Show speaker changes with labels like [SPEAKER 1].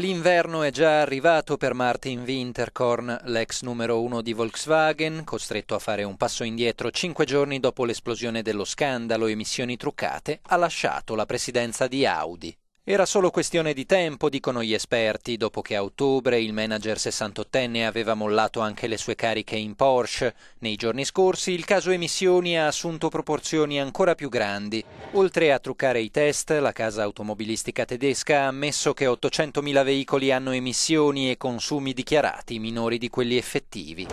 [SPEAKER 1] L'inverno è già arrivato per Martin Winterkorn, l'ex numero uno di Volkswagen, costretto a fare un passo indietro cinque giorni dopo l'esplosione dello scandalo emissioni truccate, ha lasciato la presidenza di Audi. Era solo questione di tempo, dicono gli esperti, dopo che a ottobre il manager 68enne aveva mollato anche le sue cariche in Porsche. Nei giorni scorsi il caso emissioni ha assunto proporzioni ancora più grandi. Oltre a truccare i test, la casa automobilistica tedesca ha ammesso che 800.000 veicoli hanno emissioni e consumi dichiarati minori di quelli effettivi.